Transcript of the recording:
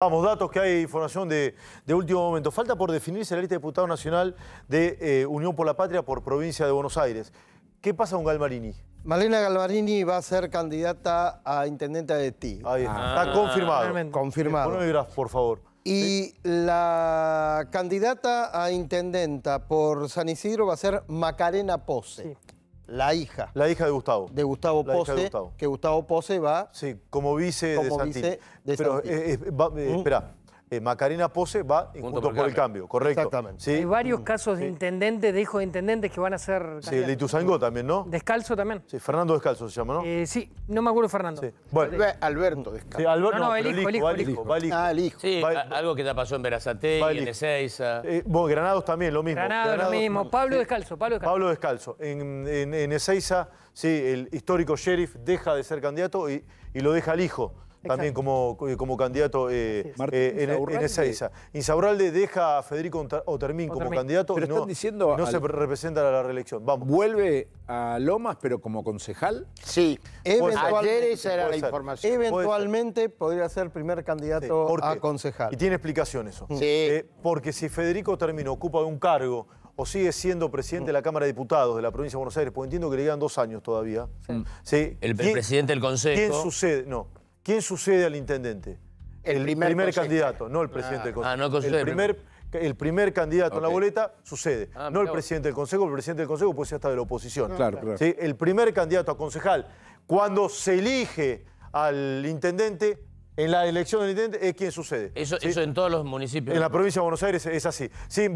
Vamos, datos que hay información de, último momento. Falta por definirse la lista de diputado nacional de eh, Unión por la Patria por provincia de Buenos Aires. ¿Qué pasa con Galmarini? Malena Galmarini va a ser candidata a intendente de TI. está, confirmada. Ah. Confirmada. confirmado. Confirmado. por favor. Y la candidata a intendenta por San Isidro va a ser Macarena Pose. Sí la hija. La hija de Gustavo. De Gustavo Pose. Que Gustavo Pose va. Sí, como vice como de Santilli. Vice de Pero, eh, ¿Mm? espera, eh, Macarena Pose va en Juntos, por, el Cambio, correcto. Exactamente. Hay varios mm. casos de intendentes, de hijos de intendentes que van a ser... Sí, de también, ¿no? Descalzo también. Sí, Fernando Descalzo se llama, ¿no? Eh, sí, no me acuerdo Fernando. Sí. Bueno. Alberto Descalzo. Alberto, no, no, el, hijo, el, hijo, el, hijo, Ah, el hijo. Sí, algo que te pasó en Berazate, en Ezeiza. Eh, bueno, Granados también, lo mismo. Granados, lo mismo. Pablo Descalzo, Pablo Descalzo. Pablo Descalzo. En, en, Ezeiza, sí, el histórico sheriff deja de ser candidato y lo deja al hijo también como, eh, como candidato eh, eh, en, esa deja a Federico Otermín, como candidato pero no, se representa a la reelección. ¿Vuelve a Lomas, pero como concejal? Sí. Ayer era la información. Eventualmente podría ser primer candidato a concejal. Y tiene explicación eso. porque si Federico Otermín ocupa un cargo o sigue siendo presidente de la Cámara de Diputados de la provincia de Buenos Aires, pues entiendo que le quedan dos años todavía. Sí. El, el presidente del Consejo. ¿Quién sucede? No. ¿Quién sucede al intendente? El primer, candidato, no el ah. presidente del Consejo. Ah, no el, primer, el primer candidato en la boleta sucede. Ah, no el presidente del Consejo, el presidente del Consejo puede ser hasta de la oposición. claro, claro. El primer candidato a concejal, cuando se elige al intendente, en la elección del intendente es quien sucede. Eso, eso en todos los municipios. En la provincia de Buenos Aires es así. ¿Sí?